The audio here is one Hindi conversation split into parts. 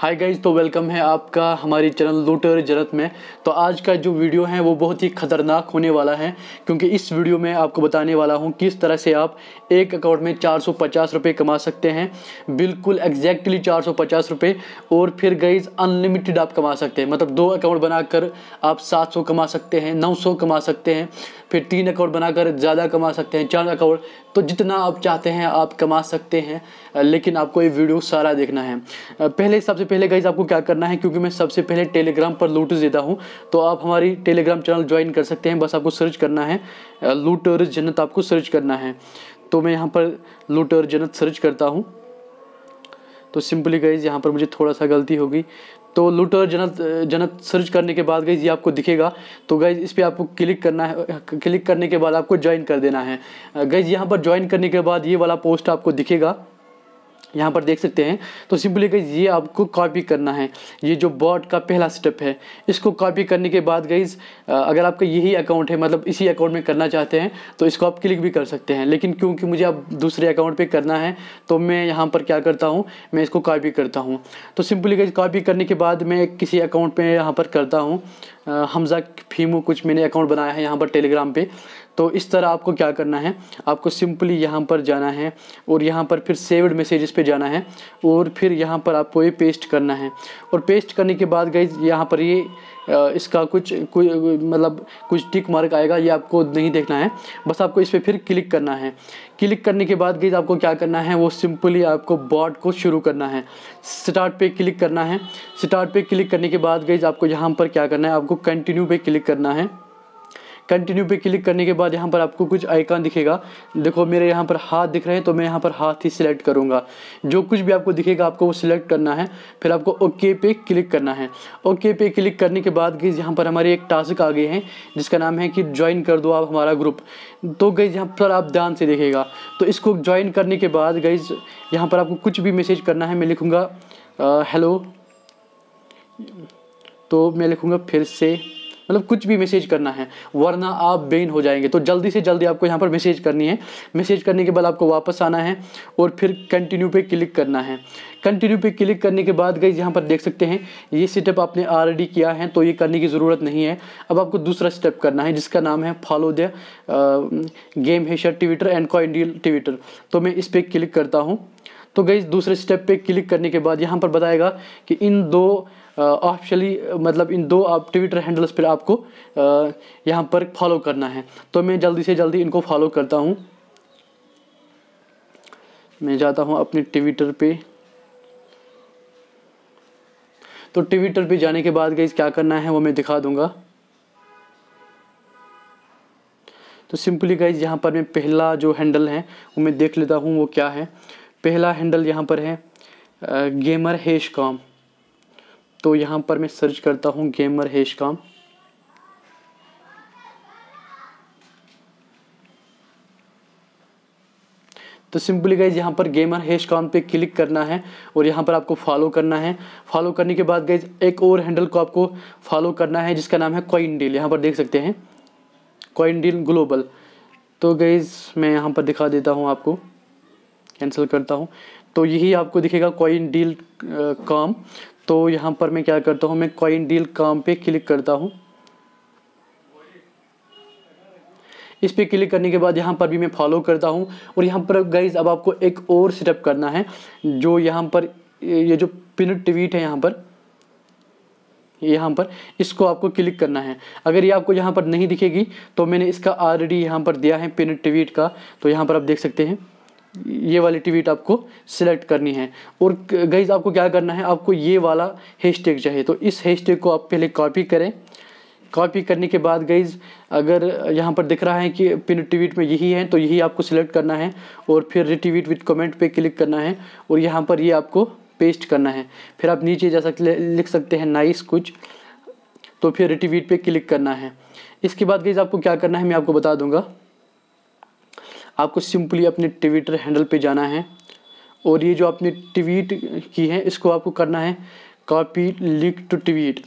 हाय गाइज तो वेलकम है आपका हमारी चैनल लूटर जरत में तो आज का जो वीडियो है वो बहुत ही ख़तरनाक होने वाला है क्योंकि इस वीडियो में आपको बताने वाला हूँ किस तरह से आप एक अकाउंट में चार सौ कमा सकते हैं बिल्कुल एग्जैक्टली चार सौ और फिर गाइज अनलिमिटेड आप कमा सकते हैं मतलब दो अकाउंट बनाकर आप सात सौ कमा सकते हैं नौ सौ कमा सकते हैं फिर तीन अकाउंट बनाकर ज़्यादा कमा सकते हैं चार अकाउंट तो जितना आप चाहते हैं आप कमा सकते हैं लेकिन आपको ये वीडियो सारा देखना है पहले सबसे पहले गाइज आपको क्या करना है क्योंकि मैं सबसे पहले टेलीग्राम पर लूटर्स देता हूँ तो आप हमारी टेलीग्राम चैनल ज्वाइन कर सकते हैं बस आपको सर्च करना है लूटर जन्नत आपको सर्च करना है तो मैं यहाँ पर लूटर जन्नत सर्च करता हूँ तो सिंपली गाइज यहाँ पर मुझे थोड़ा सा गलती होगी तो लूटर जनत जनत सर्च करने के बाद गई ये आपको दिखेगा तो गई इस पर आपको क्लिक करना है क्लिक करने के बाद आपको ज्वाइन कर देना है गई uh, यहाँ पर ज्वाइन करने के बाद ये वाला पोस्ट आपको दिखेगा यहाँ पर देख सकते हैं तो सिंपली गई ये आपको कॉपी करना है ये जो बॉट का पहला स्टेप है इसको कॉपी करने के बाद गई अगर आपका यही अकाउंट है मतलब इसी अकाउंट में करना चाहते हैं तो इसको आप क्लिक भी कर सकते हैं लेकिन क्योंकि मुझे अब दूसरे अकाउंट पे करना है तो मैं यहाँ पर क्या करता हूँ मैं इसको कॉपी करता हूँ तो सिंपली गई कॉपी करने के बाद मैं किसी अकाउंट पर यहाँ पर करता हूँ हमज़ा फीमू कुछ मैंने अकाउंट बनाया है यहाँ पर टेलीग्राम पे तो इस तरह आपको क्या करना है आपको सिंपली यहाँ पर जाना है और यहाँ पर फिर सेव्ड मैसेजेस पे जाना है और फिर यहाँ पर आपको ये पेस्ट करना है और पेस्ट करने के बाद गई यहाँ पर ये इसका कुछ कोई मतलब कुछ टिक मार्क आएगा ये आपको नहीं देखना है बस आपको इस पर फिर क्लिक करना है क्लिक करने के बाद गई आपको क्या करना है वो सिंपली आपको बॉट को शुरू करना है स्टार्ट पे क्लिक करना है स्टार्ट पे क्लिक करने के बाद गई आपको यहाँ पर क्या करना है आपको कंटिन्यू पे क्लिक करना है कंटिन्यू पे क्लिक करने के बाद यहाँ पर आपको कुछ आइकन दिखेगा देखो मेरे यहाँ पर हाथ दिख रहे हैं तो मैं यहाँ पर हाथ ही सिलेक्ट करूँगा जो कुछ भी आपको दिखेगा आपको वो सिलेक्ट करना है फिर आपको ओके पे क्लिक करना है ओके पे क्लिक करने के बाद गई यहाँ पर हमारे एक टास्क आ गए हैं जिसका नाम है कि ज्वाइन कर दो आप हमारा ग्रुप तो गई यहाँ पर आप ध्यान से देखेगा तो इसको ज्वाइन करने के बाद गई यहाँ पर आपको कुछ भी मैसेज करना है मैं लिखूँगा हेलो तो मैं लिखूँगा फिर से मतलब कुछ भी मैसेज करना है वरना आप बेन हो जाएंगे तो जल्दी से जल्दी आपको यहाँ पर मैसेज करनी है मैसेज करने के बाद आपको वापस आना है और फिर कंटिन्यू पे क्लिक करना है कंटिन्यू पे क्लिक करने के बाद गई यहाँ पर देख सकते हैं ये स्टेप आपने ऑलरेडी किया है तो ये करने की ज़रूरत नहीं है अब आपको दूसरा स्टेप करना है जिसका नाम है follow the game hasher twitter and coin deal twitter तो मैं इस पर क्लिक करता हूँ तो गई दूसरे स्टेप पे क्लिक करने के बाद यहाँ पर बताएगा कि इन दो ऑफिशली मतलब इन दो आप ट्विटर हैंडल्स पर आपको यहाँ पर फॉलो करना है तो मैं जल्दी से जल्दी इनको फॉलो करता हूँ मैं जाता हूँ अपने ट्विटर पे तो ट्विटर पे जाने के बाद गई क्या करना है वो मैं दिखा दूंगा तो सिंपली गई यहाँ पर मैं पहला जो हैंडल है वो मैं देख लेता हूँ वो क्या है पहला हैंडल यहाँ पर है गेमर हैश काम तो यहाँ पर मैं सर्च करता हूँ गेमर हैश काम तो सिंपली गाइज यहाँ पर गेमर हैश काम पे क्लिक करना है और यहाँ पर आपको फॉलो करना है फॉलो करने के बाद गाइज एक और हैंडल को आपको फॉलो करना है जिसका नाम है कॉइन डील यहाँ पर देख सकते हैं कॉइन डील ग्लोबल तो गाइज मैं यहाँ पर दिखा देता हूँ आपको कैंसिल करता हूँ तो यही आपको दिखेगा कॉइन डील काम तो यहाँ पर मैं क्या करता हूँ मैं कॉइन डील काम पे क्लिक करता हूँ इस पर क्लिक करने के बाद यहाँ पर भी मैं फॉलो करता हूँ और यहाँ पर गाइज अब आपको एक और सेटअप करना है जो यहाँ पर ये जो पिन ट्वीट है यहाँ पर यहाँ पर इसको आपको क्लिक करना है अगर ये आपको यहाँ पर नहीं दिखेगी तो मैंने इसका ऑलरेडी यहाँ पर दिया है पिन ट्वीट का तो यहाँ पर आप देख सकते हैं ये वाली ट्वीट आपको सिलेक्ट करनी है और गईज आपको क्या करना है आपको ये वाला हैशटैग चाहिए तो इस हैशटैग को आप पहले कॉपी करें कॉपी करने के बाद गईज अगर यहाँ पर दिख रहा है कि पिन ट्वीट में यही है तो यही आपको सिलेक्ट करना है और फिर रिट्वीट विथ कमेंट पे क्लिक करना है और यहाँ पर ये यह आपको पेस्ट करना है फिर आप नीचे जा सकते लिख सकते हैं नाइस कुछ तो फिर रिट्वीट पे क्लिक करना है इसके बाद गईज आपको क्या करना है मैं आपको बता दूँगा आपको सिंपली अपने ट्विटर हैंडल पे जाना है और ये जो आपने ट्वीट की है इसको आपको करना है कॉपी लिंक टू ट्वीट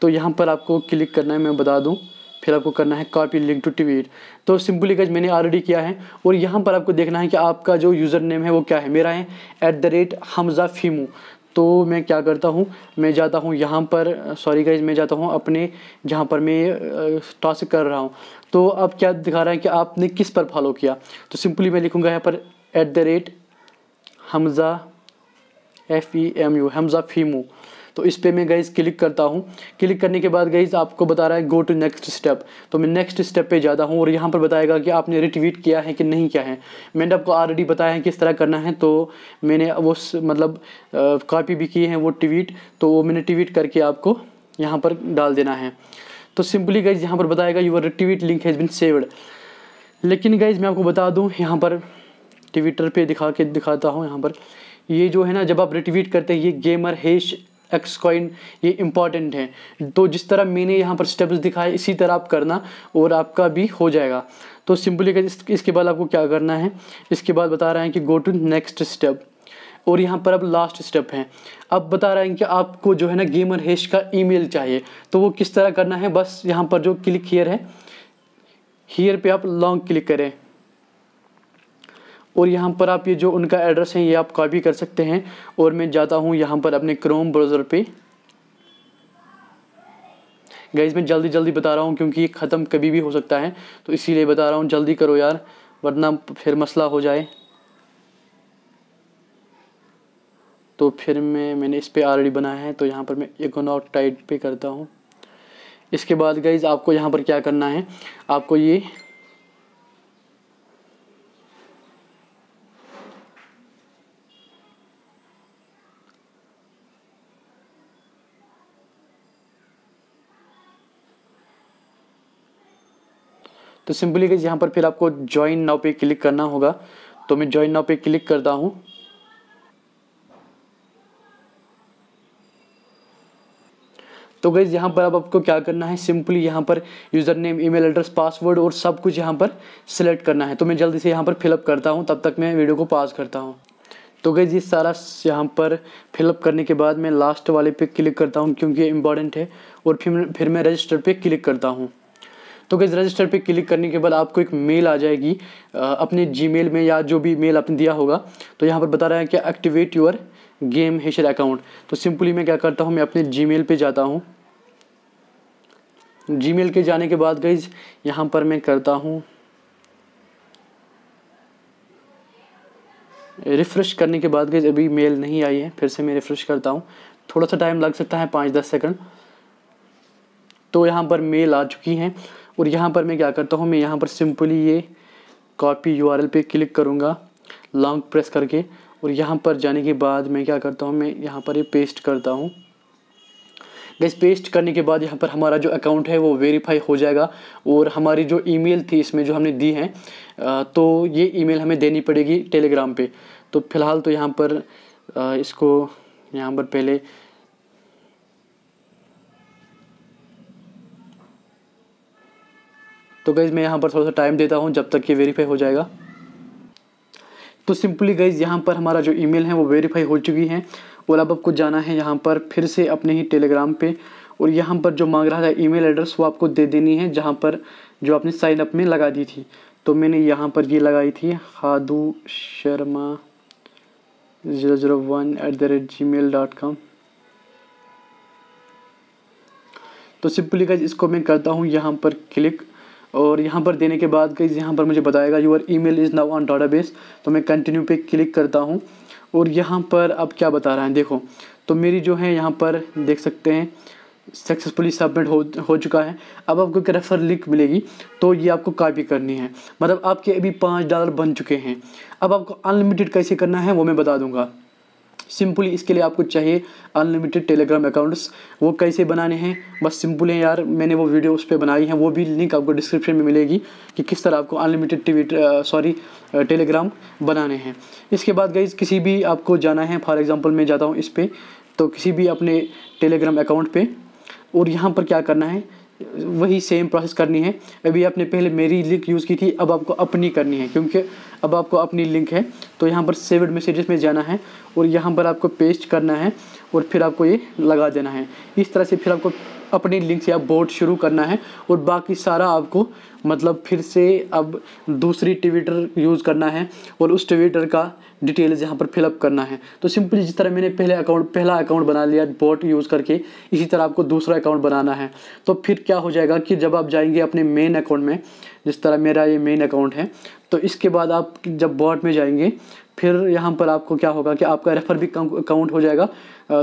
तो यहाँ पर आपको क्लिक करना है मैं बता दूँ फिर आपको करना है कॉपी लिंक टू ट्वीट तो सिंपली गज मैंने ऑलरेडी किया है और यहाँ पर आपको देखना है कि आपका जो यूज़र नेम है वो क्या है मेरा है एट द रेट हमज़ा फीमू तो मैं क्या करता हूँ मैं जाता हूँ यहाँ पर सॉरी गाइज मैं जाता हूँ अपने जहाँ पर मैं टास्क कर रहा हूँ तो अब क्या दिखा रहा है कि आपने किस पर फॉलो किया तो सिंपली मैं लिखूँगा यहाँ पर at the rate Hamza F E M U Hamza फीमू तो इस पर मैं गईज़ क्लिक करता हूँ क्लिक करने के बाद गईज़ आपको बता रहा है गो टू नेक्स्ट स्टेप तो मैं नेक्स्ट स्टेप पे जाता हूँ और यहाँ पर बताएगा कि आपने रिट्वीट किया है कि नहीं किया है मैंने आपको ऑलरेडी बताया है किस तरह करना है तो मैंने वो मतलब कॉपी भी की है वो ट्वीट तो वो मैंने ट्वीट करके आपको यहाँ पर डाल देना है तो सिंपली गाइज यहाँ पर बताएगा your tweet link has been saved लेकिन गाइज मैं आपको बता दूँ यहाँ पर ट्विटर पे दिखा के दिखाता हूँ यहाँ पर ये जो है ना जब आप रिट्वीट करते हैं ये गेमर हैश एक्स कॉइन ये इंपॉर्टेंट है तो जिस तरह मैंने यहाँ पर स्टेप्स दिखाए इसी तरह आप करना और आपका भी हो जाएगा तो सिंपली इस, इसके बाद आपको क्या करना है इसके बाद बता रहे हैं कि गो टू नेक्स्ट स्टेप और यहाँ पर अब लास्ट स्टेप है अब बता रहे हैं कि आपको जो है ना गेमर हैश का ईमेल चाहिए तो वो किस तरह करना है बस यहाँ पर जो क्लिक हीयर है हीयर पे आप लॉन्ग क्लिक करें और यहाँ पर आप ये जो उनका एड्रेस है ये आप कॉपी कर सकते हैं और मैं जाता हूँ यहाँ पर अपने क्रोम ब्राउज़र पे गैस मैं जल्दी जल्दी बता रहा हूँ क्योंकि ये ख़त्म कभी भी हो सकता है तो इसीलिए बता रहा हूँ जल्दी करो यार वरना फिर मसला हो जाए तो फिर मैं मैंने इस पर ऑलरेडी बनाया है तो यहाँ पर मैं इकोनॉक टाइट पे करता हूँ इसके बाद गाइज आपको यहाँ पर क्या करना है आपको ये तो सिंपली गाइज यहाँ पर फिर आपको ज्वाइन नाव पे क्लिक करना होगा तो मैं ज्वाइन नाव पे क्लिक करता हूँ तो गई यहाँ पर अब आपको क्या करना है सिंपली यहाँ पर user name email address password और सब कुछ यहाँ पर सिलेक्ट करना है तो मैं जल्दी से यहाँ पर फिलअप करता हूँ तब तक मैं वीडियो को पास करता हूँ तो गई जी सारा यहाँ पर फिलअप करने के बाद मैं लास्ट वाले पे क्लिक करता हूँ क्योंकि ये इंपॉर्टेंट है और फिर फिर मैं रजिस्टर पे क्लिक करता हूँ तो गई रजिस्टर पे क्लिक करने के बाद आपको एक मेल आ जाएगी अपने जीमेल में या जो भी मेल आपने दिया होगा तो यहाँ पर बता रहा है कि activate your game hasher account तो सिंपली मैं क्या करता हूँ मैं अपने जी मेल जाता हूँ जी के जाने के बाद गई यहाँ पर मैं करता हूँ रिफ़्रेश करने के बाद गई अभी मेल नहीं आई है फिर से मैं रिफ़्रेश करता हूँ थोड़ा सा टाइम लग सकता है पाँच दस सेकंड तो यहाँ पर मेल आ चुकी हैं और यहाँ पर मैं क्या करता हूँ मैं यहाँ पर सिंपली ये कॉपी यू पे क्लिक करूँगा लॉन्ग प्रेस करके और यहाँ पर जाने के बाद मैं क्या करता हूँ मैं यहाँ पर ये यह पेस्ट करता हूँ गैस पेस्ट करने के बाद यहाँ पर हमारा जो अकाउंट है वो वेरीफाई हो जाएगा और हमारी जो ईमेल थी इसमें जो हमने दी है तो ये ईमेल हमें देनी पड़ेगी टेलीग्राम पे तो फ़िलहाल तो यहाँ पर इसको यहाँ पर पहले तो गैस मैं यहाँ पर थोड़ा सा टाइम देता हूँ जब तक ये वेरीफाई हो जाएगा तो सिंपली गाइज यहाँ पर हमारा जो ईमेल है वो वेरीफाई हो चुकी है और अब आपको जाना है यहाँ पर फिर से अपने ही टेलीग्राम पे और यहाँ पर जो मांग रहा था ईमेल एड्रेस वो आपको दे देनी है जहाँ पर जो आपने साइन अप में लगा दी थी तो मैंने यहाँ पर ये यह लगाई थी हादू शर्मा ज़ीरो तो सिंपली गाइज इसको मैं करता हूँ यहाँ पर क्लिक और यहाँ पर देने के बाद गई यहाँ पर मुझे बताएगा your mail is now on base तो मैं कंटिन्यू पे क्लिक करता हूँ और यहाँ पर अब क्या बता रहा है देखो तो मेरी जो है यहाँ पर देख सकते हैं सक्सेसफुली सबमिट हो हो चुका है अब आपको एक रेफ़र लिंक मिलेगी तो ये आपको कॉपी करनी है मतलब आपके अभी पाँच डॉलर बन चुके हैं अब आपको अनलिमिटेड कैसे करना है वो मैं बता दूंगा सिंपली इसके लिए आपको चाहिए अनलिमिटेड टेलीग्राम अकाउंट्स वो कैसे बनाने हैं बस सिंपल है यार मैंने वो वीडियो उस पर बनाई है वो भी लिंक आपको डिस्क्रिप्शन में मिलेगी कि किस तरह आपको अनलिमिटेड टी सॉरी टेलीग्राम बनाने हैं इसके बाद गई किसी भी आपको जाना है फॉर एग्ज़ाम्पल मैं जाता हूँ इस पर तो किसी भी अपने टेलीग्राम अकाउंट पर और यहाँ पर क्या करना है वही सेम प्रोसेस करनी है अभी आपने पहले मेरी लिंक यूज़ की थी अब आपको अपनी करनी है क्योंकि अब आपको अपनी लिंक है तो यहाँ पर सेवड मैसेजेस में जाना है और यहाँ पर आपको पेस्ट करना है और फिर आपको ये लगा देना है इस तरह से फिर आपको अपनी लिंक से आप बोर्ड शुरू करना है और बाकी सारा आपको मतलब फिर से अब दूसरी ट्विटर यूज़ करना है और उस ट्विटर का डिटेल्स यहाँ पर फिलअप करना है तो सिंपली जिस तरह मैंने पहले अकाउंट पहला अकाउंट बना लिया बोट यूज़ करके इसी तरह आपको दूसरा अकाउंट बनाना है तो फिर क्या हो जाएगा कि जब आप जाएंगे अपने मेन अकाउंट में जिस तरह मेरा ये मेन अकाउंट है तो इसके बाद आप जब बॉट में जाएंगे फिर यहाँ पर आपको क्या होगा कि आपका रेफर भी अकाउंट हो जाएगा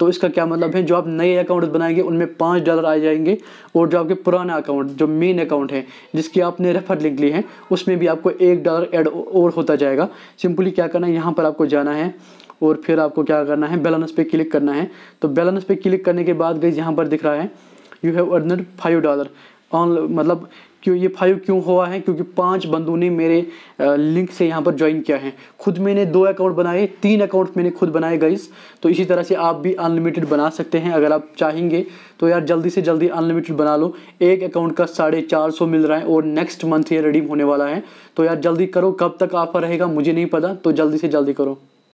तो इसका क्या मतलब है जो आप नए अकाउंट बनाएंगे उनमें पाँच डॉलर आ जाएंगे और जो आपके पुराना अकाउंट जो मेन अकाउंट है जिसकी आपने रेफर लिख ली है उसमें भी आपको एक डॉलर एड और होता जाएगा सिंपली क्या करना है यहाँ पर आपको जाना है और फिर आपको क्या करना है बैलेंस पे क्लिक करना है तो बैलेंस पे क्लिक करने के बाद गई यहाँ पर दिख रहा है you have earned five dollar on मतलब क्यों ये फाइव क्यों हुआ है क्योंकि पांच बंदों ने मेरे लिंक से यहाँ पर ज्वाइन किया है खुद मैंने दो अकाउंट बनाए तीन अकाउंट मैंने खुद बनाए गाइस तो इसी तरह से आप भी अनलिमिटेड बना सकते हैं अगर आप चाहेंगे तो यार जल्दी से जल्दी अनलिमिटेड बना लो एक अकाउंट का साढ़े चार सौ मिल रहा है और नेक्स्ट मंथ ये रिडीम होने वाला है तो यार जल्दी करो कब तक ऑफर रहेगा मुझे नहीं पता तो जल्दी से जल्दी करो